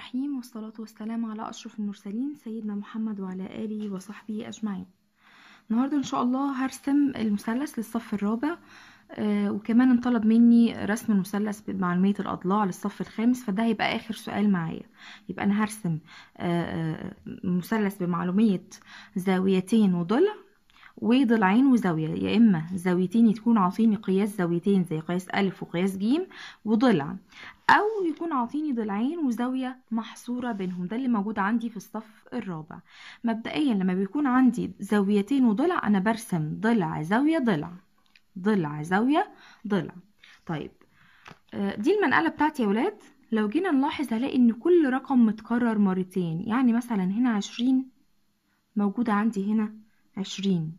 الرحيم والصلاة والسلام على أشرف المرسلين سيدنا محمد وعلى آله وصحبه أجمعين النهاردة إن شاء الله هرسم المثلث للصف الرابع آه وكمان انطلب مني رسم المثلث بمعلومية الأضلاع للصف الخامس فده هيبقى آخر سؤال معايا يبقى أنا هرسم آه, آه، مثلث بمعلومية زاويتين وضلع وضلعين وزاوية يا إما زاويتين تكون عاطيني قياس زاويتين زي قياس ألف وقياس جيم وضلع او يكون عاطيني ضلعين وزاويه محصوره بينهم ده اللي موجود عندي في الصف الرابع مبدئيا لما بيكون عندي زاويتين وضلع انا برسم ضلع زاويه ضلع ضلع زاويه ضلع طيب آه، دي المنقله بتاعتي يا ولاد لو جينا نلاحظ هلاقي ان كل رقم متكرر مرتين يعني مثلا هنا عشرين موجودة عندي هنا عشرين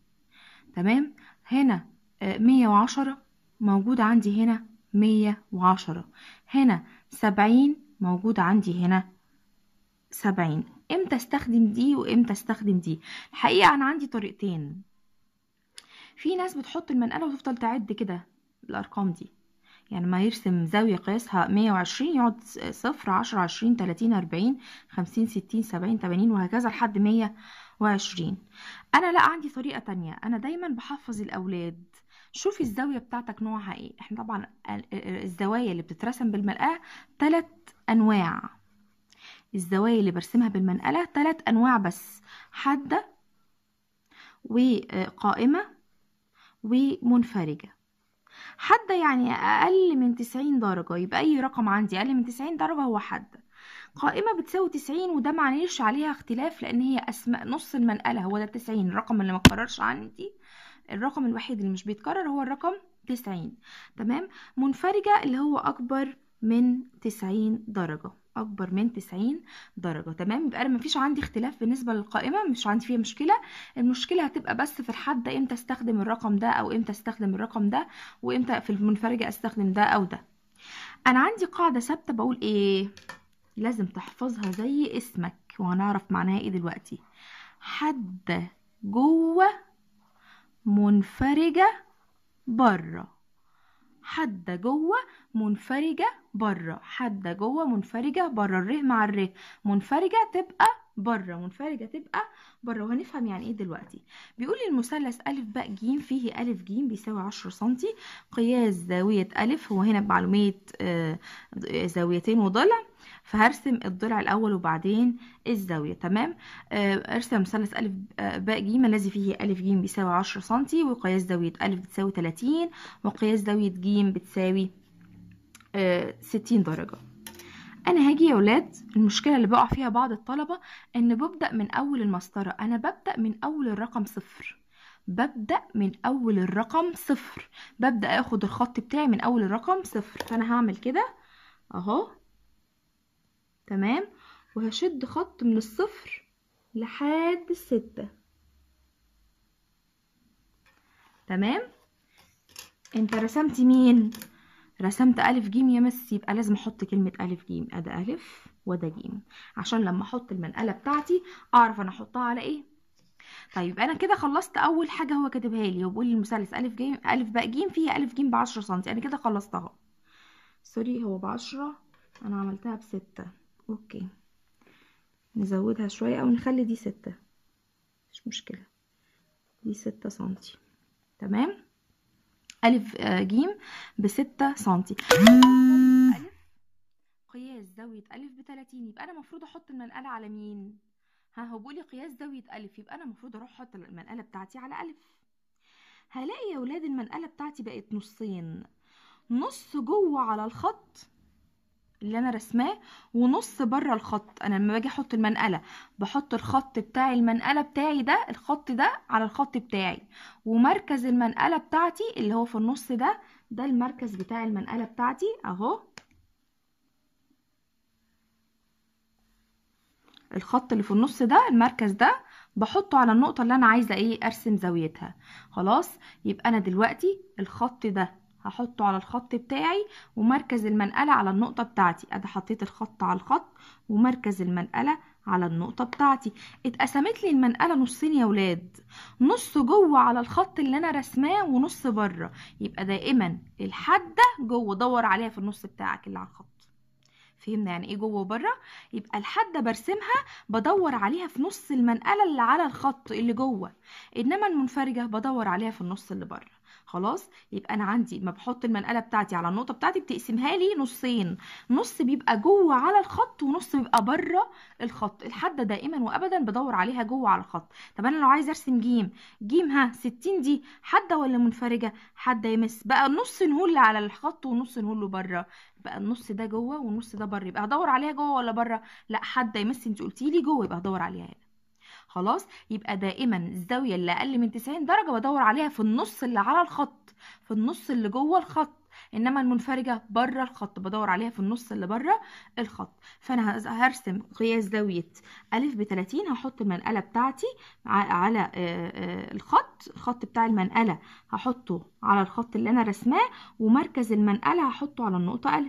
تمام هنا آه، مية وعشرة موجودة عندي هنا مية وعشرة هنا سبعين موجود عندي هنا سبعين امتى استخدم دي وامتى استخدم دي الحقيقة انا عندي طريقتين في ناس بتحط المنقلة وتفضل تعد كده الارقام دي يعني ما يرسم زاوية قياسها مية وعشرين يقعد صفر عشرة عشرين تلاتين أربعين خمسين ستين سبعين تمانين وهكذا لحد مية وعشرين أنا لا عندي طريقة تانية أنا دايما بحفظ الأولاد شوفي الزاوية بتاعتك نوعها ايه احنا طبعا الزوايا اللي بتترسم بالمرآة ثلاث انواع الزوايا اللي برسمها بالمنقلة ثلاث انواع بس حادة وقائمة ومنفرجة حادة يعني اقل من تسعين درجة يبقى اي رقم عندي اقل من تسعين درجة هو حادة قائمة بتساوي تسعين وده معنيش عليها اختلاف لان هي اسماء نص المنقلة هو ده التسعين الرقم اللي متكررش عندي الرقم الوحيد اللي مش بيتكرر هو الرقم تسعين تمام منفرجة اللي هو أكبر من تسعين درجة أكبر من تسعين درجة تمام يبقى أنا مفيش عندي اختلاف بالنسبة للقائمة مش عندي فيها مشكلة المشكلة هتبقى بس في الحد إمتى استخدم الرقم ده أو إمتى استخدم الرقم ده وإمتى في المنفرجة استخدم ده أو ده أنا عندي قاعدة ثابتة بقول إيه لازم تحفظها زي اسمك وهنعرف معناها إيه دلوقتي حد جوه منفرجة برا حدة جوه منفرجة برا حدة جوه منفرجة برا الر مع الر منفرجة تبقى بره منفرجة تبقى بره وهنفهم يعني ايه دلوقتي بيقول لي المثلث أ ب ج فيه أ ج بيساوي 10 سم قياس زاوية أ هو هنا بمعلومية آه، زاويتين وضلع فهرسم الضلع الاول وبعدين الزاويه تمام آه، ارسم مثلث ا ب ج الذي فيه ا ج بيساوي 10 سم وقياس زاويه ا بتساوي 30 وقياس زاويه ج بتساوي 60 آه، درجه انا هاجي يا ولاد المشكله اللي بقع فيها بعض الطلبه ان ببدا من اول المسطره انا ببدا من اول الرقم صفر ببدأ من أول الرقم صفر ببدأ أخد الخط بتاعي من أول الرقم صفر فأنا هعمل كده أهو تمام وهشد خط من الصفر لحد الستة تمام انت رسمت مين رسمت ألف جيم يا مس يبقى لازم أحط كلمة ألف جيم أدا ألف وده جيم عشان لما أحط المنقلة بتاعتي أعرف أنا أحطها على إيه طيب أنا كده خلصت أول حاجة هو كاتبها لي هو بيقول لي المثلث ألف جيم ألف باء جيم فيها ألف جيم بعشرة سنتي أنا كده خلصتها سوري هو بعشرة أنا عملتها بستة اوكي نزودها شوية او نخلي دي ستة مش مشكلة دي ستة سنتي تمام ألف آه، جيم بستة سنتي قياس زاوية ألف بتلاتين يبقى أنا المفروض أحط المنقلة على مين؟ ها هو بيقولي قياس زاوية ألف يبقى أنا المفروض أروح أحط المنقلة بتاعتي على ألف هلاقي يا ولاد المنقلة بتاعتي بقت نصين نص جوه على الخط اللي انا رسماه ونص بره الخط انا لما باجي احط المنقله بحط الخط بتاع المنقله بتاعي ده الخط ده على الخط بتاعي ومركز المنقله بتاعتي اللي هو في النص ده ده المركز بتاع المنقله بتاعتي اهو الخط اللي في النص ده المركز ده بحطه على النقطه اللي انا عايزه ايه ارسم زاويتها خلاص يبقى انا دلوقتي الخط ده هحطه على الخط بتاعي ومركز المنقلة على النقطة بتاعتي ادي حطيت الخط على الخط ومركز المنقلة على النقطة بتاعتي اتقسمت لي المنقلة نصين يا ولاد نص جوه على الخط اللي انا رسماه ونص بره يبقى دائما الحدة جوه دور عليها في النص بتاعك اللي على الخط فهمنا يعني ايه جوه وبره يبقى الحدة برسمها بدور عليها في نص المنقلة اللي على الخط اللي جوه انما المنفرجة بدور عليها في النص اللي بره خلاص يبقى انا عندي ما بحط المنقله بتاعتي على النقطه بتاعتي بتقسمها لي نصين نص بيبقى جوه على الخط ونص بيبقى بره الخط الحده دائما وابدا بدور عليها جوه على الخط طب انا لو عايزه ارسم جيم جيم ها 60 دي حاده ولا منفرجه حاده يمس بقى نص نهول على الخط ونص نهول بره بقى النص ده جوه والنص ده بره يبقى هدور عليها جوه ولا بره لا حاده يمس انت قلتي لي جوه يبقى هدور عليها هنا خلاص يبقى دائما الزاويه اللي اقل من 90 درجه بدور عليها في النص اللي على الخط في النص اللي جوه الخط انما المنفرجه بره الخط بدور عليها في النص اللي بره الخط فانا هرسم قياس زاويه ا ب 30 هحط المنقله بتاعتي على آه، آه، الخط الخط بتاع المنقله هحطه على الخط اللي انا رسماه ومركز المنقله هحطه على النقطه ا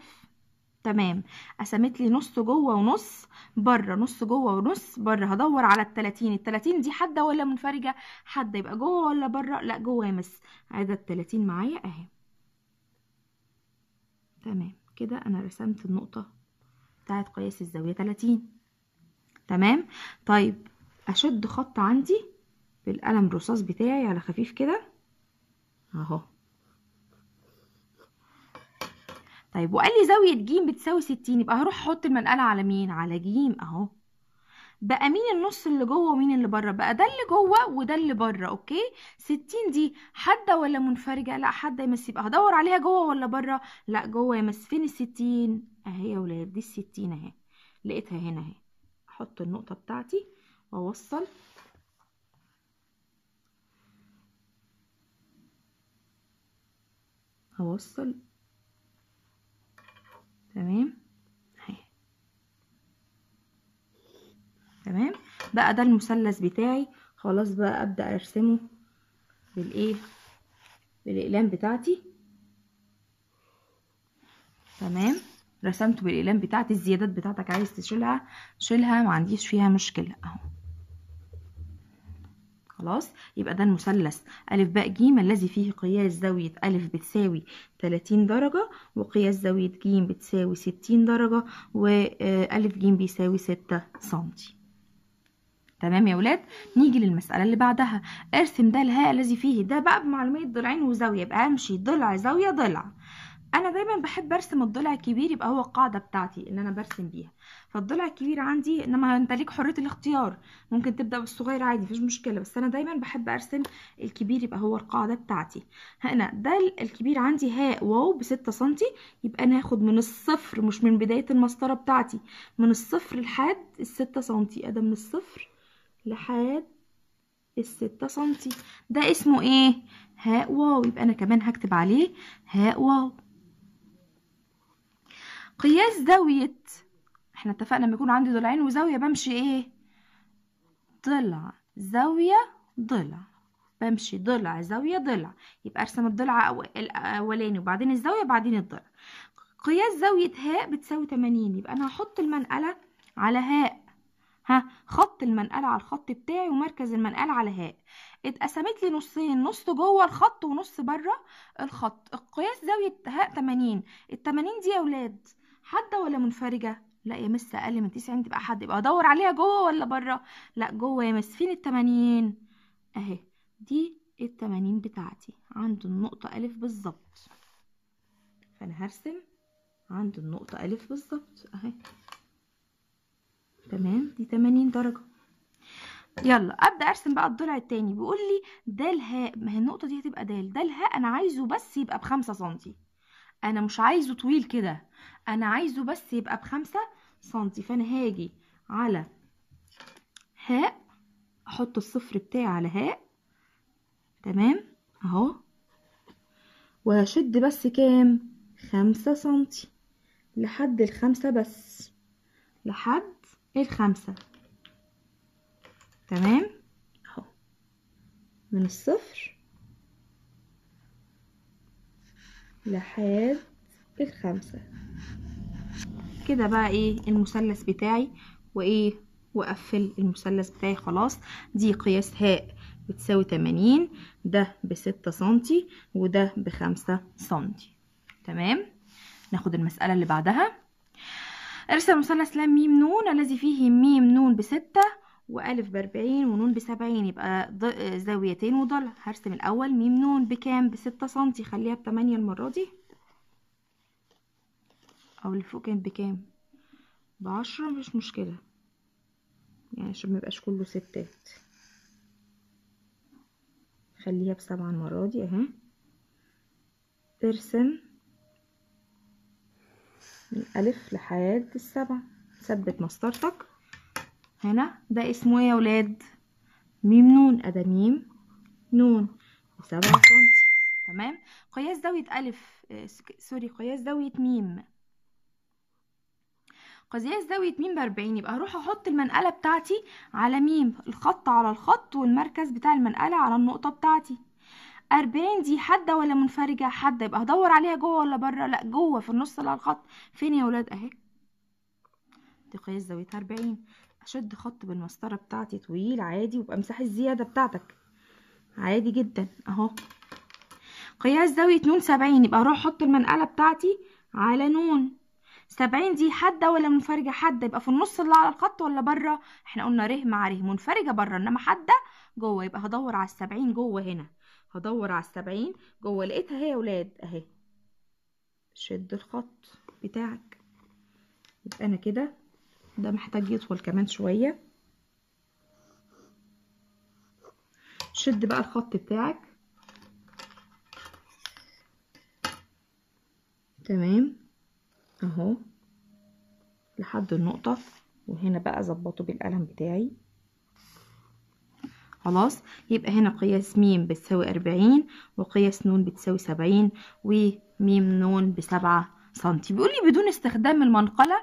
تمام قسمت لي نص جوه ونص بره نص جوه ونص بره هدور على التلاتين التلاتين دي حاده ولا منفرجه حاده يبقى جوه ولا بره لا جوه يا مس عدد التلاتين معايا اهي تمام كده انا رسمت النقطه بتاعت قياس الزاويه تلاتين تمام طيب اشد خط عندي بالقلم الرصاص بتاعي على خفيف كده اهو طيب وقال لي زاوية ج بتساوي 60 يبقى هروح احط المنقلة على مين؟ على ج اهو بقى مين النص اللي جوه ومين اللي بره؟ بقى ده اللي جوه وده اللي بره اوكي؟ 60 دي حادة ولا منفرجة؟ لا حادة يا مس يبقى هدور عليها جوه ولا بره؟ لا جوه يا مس فين ال 60؟ اهي يا ولاد دي ال 60 اهي لقيتها هنا اهي احط النقطة بتاعتي واوصل هوصل تمام اهي تمام بقى ده المثلث بتاعي خلاص بقى ابدا ارسمه بالايه بالاقلام بتاعتي تمام رسمته بالاقلام بتاعتي الزيادات بتاعتك عايز تشيلها شيلها ما عنديش فيها مشكله اهو خلاص يبقى ده المثلث أ ب ج الذي فيه قياس زاوية أ بتساوي 30 درجة وقياس زاوية ج بتساوي 60 درجة و ا آه، ج بيساوي 6 سنتي تمام يا ولاد نيجي للمسألة اللي بعدها ارسم ده الهاء الذي فيه ده بقى بمعلومية ضلعين وزاوية يبقى امشي ضلع زاوية ضلع انا دايما بحب ارسم الضلع الكبير يبقى هو القاعده بتاعتي اللي انا برسم بيها فالضلع الكبير عندي انما انت ليك حريه الاختيار ممكن تبدا بالصغير عادي مفيش مشكله بس انا دايما بحب ارسم الكبير يبقى هو القاعده بتاعتي هنا ده الكبير عندي هاء واو بستة سنتي يبقى انا هاخد من الصفر مش من بدايه المسطره بتاعتي من الصفر لحد الستة سنتي ادم من الصفر لحد الستة سنتي ده اسمه ايه هاء واو يبقى انا كمان هكتب عليه هاء واو قياس زاويه احنا اتفقنا لما يكون عندي ضلعين وزاوية بمشي ايه ضلع زاوية ضلع بمشي ضلع زاوية ضلع يبقى ارسم الضلع الاولاني وبعدين الزاوية وبعدين الضلع قياس زاوية هاء بتساوي 80 يبقى انا هحط المنقلة على هاء ها خط المنقلة على الخط بتاعي ومركز المنقلة على هاء اتقسمت لي نصين نص جوه الخط ونص بره الخط القياس زاوية هاء 80 ال 80 دي يا ولاد حادة ولا منفرجة لا يا مس اقل من 90 تبقى حد يبقى ادور عليها جوه ولا بره لا جوه يا مس فين ال 80 اهي دي ال 80 بتاعتي عند النقطه الف بالظبط فانا هرسم عند النقطه الف بالظبط اهي تمام دي 80 درجه يلا ابدا ارسم بقى الضلع التاني بيقول لي ده الهاء ما هي النقطه دي هتبقى د ده الهاء انا عايزه بس يبقى بخمسة سنتي انا مش عايزه طويل كده انا عايزه بس يبقى بخمسة سنتي فانا هاجي على هاء احط الصفر بتاعي على هاء تمام اهو وهشد بس كام خمسة سنتي لحد الخمسة بس لحد الخمسة تمام اهو من الصفر لحد الخمسة كده بقى ايه المثلث بتاعي وايه واقفل المثلث بتاعي خلاص دي قياس هاء بتساوي 80 ده بستة سنتي وده بخمسة سنتي تمام ناخد المسألة اللي بعدها ارسم مثلث لام ميم نون الذي فيه ميم نون بستة وألف بأربعين ونون بسبعين يبقى زاويتين وضلع هرسم الأول ميم نون بكام بستة سنتي خليها بتمانية المرة دي او اللي فوق كان بكام بعشرة مش مشكلة يعني عشان ميبقاش كله ستات خليها بسبعة المرة دي اهي ترسم من الف لحد السبعة ثبت مسطرتك هنا ده اسمه ايه يا ولاد ميم نون ادا ميم نون بسبعة سنتي تمام قياس زاوية الف آه، سوري قياس زاوية ميم قياس زاوية م بأربعين يبقى هروح أحط المنقلة بتاعتي على مين الخط على الخط والمركز بتاع المنقلة على النقطة بتاعتي أربعين دي حادة ولا منفرجة حادة يبقى هدور عليها جوه ولا بره لأ جوه في النص اللي على الخط فين يا ولاد أهي دي قياس زاوية أربعين أشد خط بالمسطرة بتاعتي طويل عادي ويبقى مساح الزيادة بتاعتك عادي جدا أهو قياس زاوية نون سبعين يبقى هروح أحط المنقلة بتاعتي على نون سبعين دي حادة ولا منفرجة حادة يبقى في النص اللي على الخط ولا بره احنا قلنا ره مع ره منفرجة بره انما حادة جوه يبقى هدور على السبعين جوه هنا هدور على السبعين جوه لقيتها هي يا ولاد اهي شد الخط بتاعك يبقى انا كده ده محتاج يطول كمان شوية شد بقى الخط بتاعك تمام اهو لحد النقطة وهنا بقى اظبطه بالقلم بتاعي خلاص يبقى هنا قياس ميم بتساوي أربعين وقياس نون بتساوي سبعين وميم نون بسبعة سنتي بيقول لي بدون استخدام المنقلة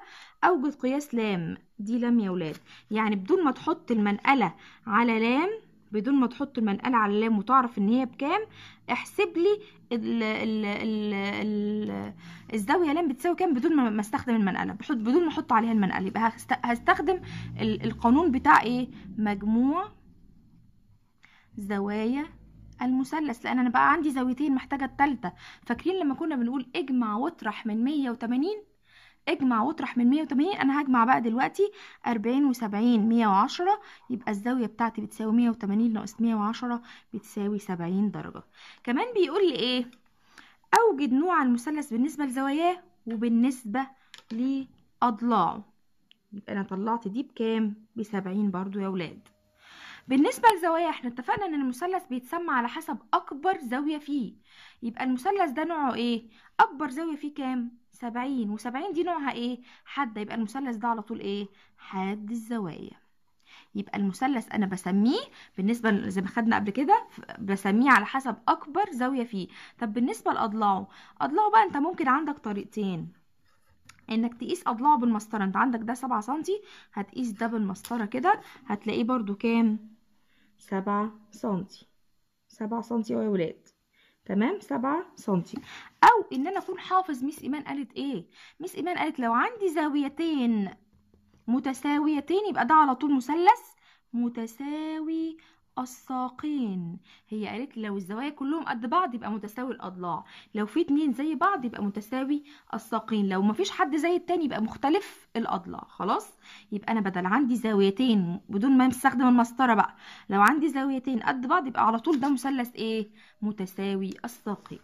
أوجد قياس لام دي لام يا ولاد يعني بدون ما تحط المنقلة على لام بدون ما تحط المنقلة على اللام وتعرف ان هي بكام احسب لي الـ الـ الـ الـ الزاوية لام بتساوي كام بدون ما استخدم المنقلة بحط بدون ما احط عليها المنقلة يبقى هستخدم القانون بتاع ايه مجموع زوايا المثلث لان انا بقى عندي زاويتين محتاجة التالتة فاكرين لما كنا بنقول اجمع واطرح من 180 اجمع واطرح من 180 انا هجمع بقى دلوقتي 40 و70 110 يبقى الزاويه بتاعتي بتساوي 180 ناقص 110 بتساوي 70 درجه كمان بيقول لي ايه اوجد نوع المثلث بالنسبه لزواياه وبالنسبه لاضلاعه يبقى انا طلعت دي بكام ب70 برده يا اولاد بالنسبة للزوايا احنا اتفقنا ان المثلث بيتسمى على حسب اكبر زاوية فيه يبقى المثلث ده نوعه ايه اكبر زاوية فيه كام سبعين وسبعين دي نوعها ايه حادة يبقى المثلث ده على طول ايه حاد الزوايا يبقى المثلث انا بسميه بالنسبه زي ما خدنا قبل كده بسميه على حسب اكبر زاويه فيه طب بالنسبه لاضلاعه اضلاعه بقى انت ممكن عندك طريقتين انك تقيس اضلاعه بالمسطره انت عندك ده سبعة سنتي هتقيس ده بالمسطره كده هتلاقيه برده كام سبعة سنتي سبعة سنتي يا ولاد تمام سبعة سنتي او ان انا اكون حافظ ميس ايمان قالت ايه ميس ايمان قالت لو عندي زاويتين متساويتين يبقى ده على طول مثلث متساوي الساقين هي قالت لو الزوايا كلهم قد بعض يبقى متساوي الاضلاع لو في اتنين زي بعض يبقى متساوي الساقين لو مفيش حد زي التاني يبقى مختلف الاضلاع خلاص يبقى انا بدل عندي زاويتين بدون ما نستخدم المسطره بقى لو عندي زاويتين قد بعض يبقى على طول ده مثلث ايه متساوي الساقين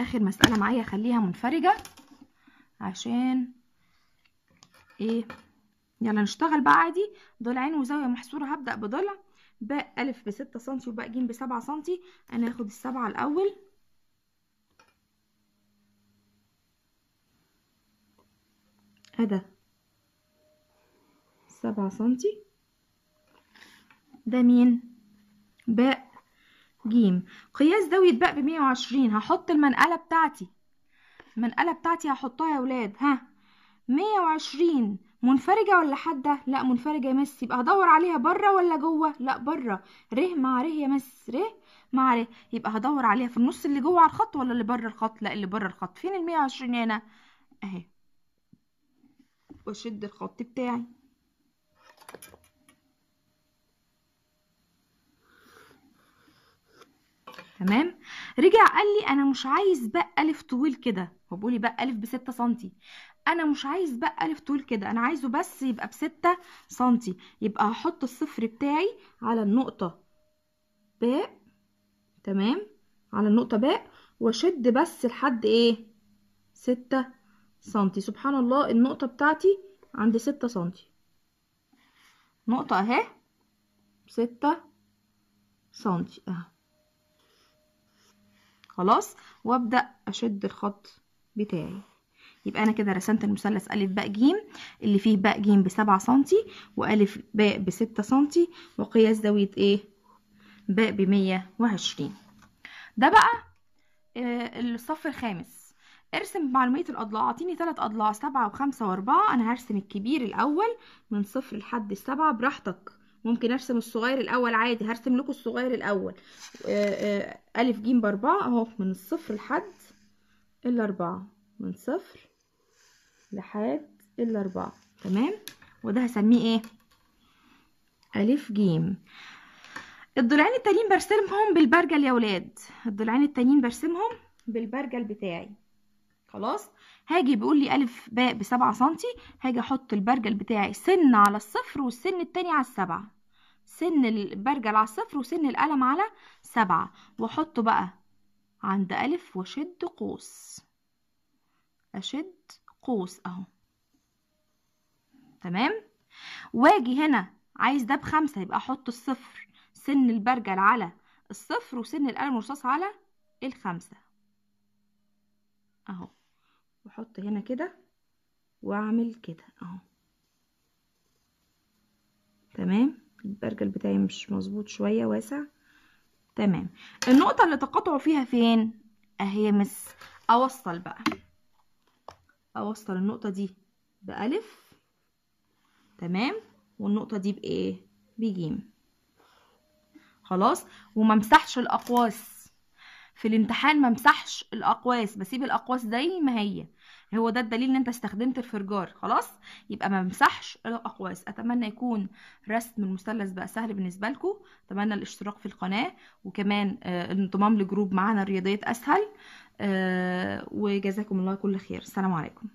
اخر مساله معايا خليها منفرجه عشان ايه يلا نشتغل بقى عادي ضلعين وزاوية محصورة هبدأ بضلع باء ألف بستة سنتي وباء جيم بسبعة سنتي أنا هاخد السبعة الأول هذا سبعة سنتي ده مين باء جيم قياس زاوية باء بمية وعشرين هحط المنقلة بتاعتي المنقلة بتاعتي هحطها يا ولاد ها مية وعشرين منفرجة ولا حادة لا منفرجة يا مس يبقى هدور عليها بره ولا جوه لا بره ره مع ره يا مس ره مع ره يبقى هدور عليها في النص اللي جوه على الخط ولا اللي بره الخط لا اللي بره الخط فين ال 120 هنا اهي واشد الخط بتاعي تمام رجع قال لي انا مش عايز بقى الف طويل كده هو بيقول لي بقى الف بستة سنتي انا مش عايز بقى الف طول كده انا عايزه بس يبقى بستة سنتي يبقى هحط الصفر بتاعي على النقطة باء تمام على النقطة باء واشد بس لحد ايه ستة سنتي سبحان الله النقطة بتاعتي عند ستة سنتي نقطة اهي ستة سنتي اه. خلاص وابدأ اشد الخط بتاعي يبقى انا كده رسمت المثلث ا ب ج اللي فيه ب ج بسبعة سنتي ب ب 6 سنتي وقياس زاويه ايه ب ب وعشرين ده بقى آه، الصف الخامس ارسم معلومية الأضلاع اعطيني تلات أضلاع سبعة وخمسة وأربعة أنا هرسم الكبير الأول من صفر لحد السبعة براحتك ممكن ارسم الصغير الأول عادي هرسم لكم الصغير الأول ا آه، آه، ج بأربعة أهو من الصفر لحد الأربعة من صفر لحد الأربعة تمام وده هسميه ايه ألف جيم الضلعين التانيين برسمهم بالبرجل يا ولاد الضلعين التانيين برسمهم بالبرجل بتاعي خلاص هاجي بيقول لي ألف باء بسبعة سنتي هاجي أحط البرجل بتاعي سن على الصفر والسن التاني على السبعة سن البرجل على الصفر وسن القلم على سبعة وأحطه بقى عند ألف وشد قوس أشد قوس أهو تمام واجي هنا عايز ده بخمسة يبقى أحط الصفر سن البرجل على الصفر وسن القلم الرصاص على الخمسة أهو وأحط هنا كده وأعمل كده أهو تمام البرجل بتاعي مش مظبوط شوية واسع تمام النقطة اللي تقاطعوا فيها فين أهي مس أوصل بقى اوصل النقطه دي بالف تمام والنقطه دي بايه بجيم خلاص وممسحش الاقواس في الامتحان ممسحش الاقواس بسيب الاقواس زي ما هي هو ده الدليل ان انت استخدمت الفرجار خلاص يبقى ممسحش الاقواس اتمنى يكون رسم المثلث بقى سهل بالنسبه لكم اتمنى الاشتراك في القناه وكمان الانضمام آه، لجروب معانا رياضيات اسهل آه، وجزاكم الله كل خير السلام عليكم